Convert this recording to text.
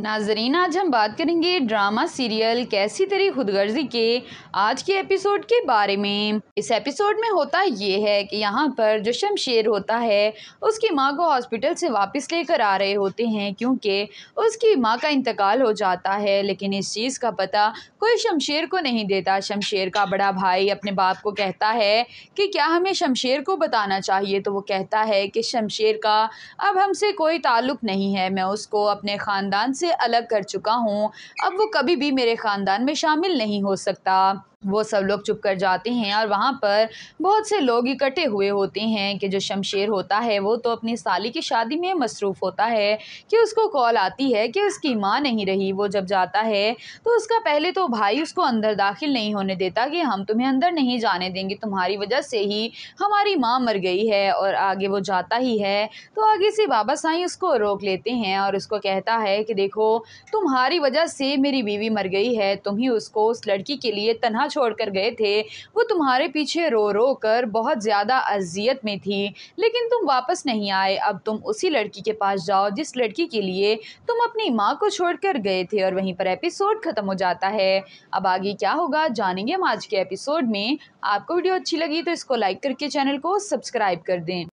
नाजरीन आज हम बात करेंगे ड्रामा सीरियल कैसी तेरी खुदगर्जी के आज के एपिसोड के बारे में इस एपिसोड में होता ये है कि यहाँ पर जो शमशेर होता है उसकी माँ को हॉस्पिटल से वापस लेकर आ रहे होते हैं क्योंकि उसकी माँ का इंतकाल हो जाता है लेकिन इस चीज़ का पता कोई शमशेर को नहीं देता शमशेर का बड़ा भाई अपने बाप को कहता है कि क्या हमें शमशेर को बताना चाहिए तो वो कहता है कि शमशेर का अब हमसे कोई ताल्लुक़ नहीं है मैं उसको अपने ख़ानदान से से अलग कर चुका हूँ अब वो कभी भी मेरे ख़ानदान में शामिल नहीं हो सकता वो सब लोग चुप कर जाते हैं और वहाँ पर बहुत से लोग इकट्ठे हुए होते हैं कि जो शमशेर होता है वो तो अपनी साली की शादी में मसरूफ़ होता है कि उसको कॉल आती है कि उसकी माँ नहीं रही वो जब जाता है तो उसका पहले तो भाई उसको अंदर दाखिल नहीं होने देता कि हम तुम्हें अंदर नहीं जाने देंगे तुम्हारी वजह से ही हमारी माँ मर गई है और आगे वो जाता ही है तो आगे से बाबा साई उसको रोक लेते हैं और उसको कहता है कि देखो तुम्हारी वजह से मेरी बीवी मर गई है तुम ही उसको उस लड़की के लिए तनहा यहाँ छोड़ कर गए थे वो तुम्हारे पीछे रो रो कर बहुत ज़्यादा अजियत में थी लेकिन तुम वापस नहीं आए अब तुम उसी लड़की के पास जाओ जिस लड़की के लिए तुम अपनी माँ को छोड़ कर गए थे और वहीं पर एपिसोड ख़त्म हो जाता है अब आगे क्या होगा जानेंगे हम आज के एपिसोड में आपको वीडियो अच्छी लगी तो इसको लाइक करके चैनल को सब्सक्राइब कर दें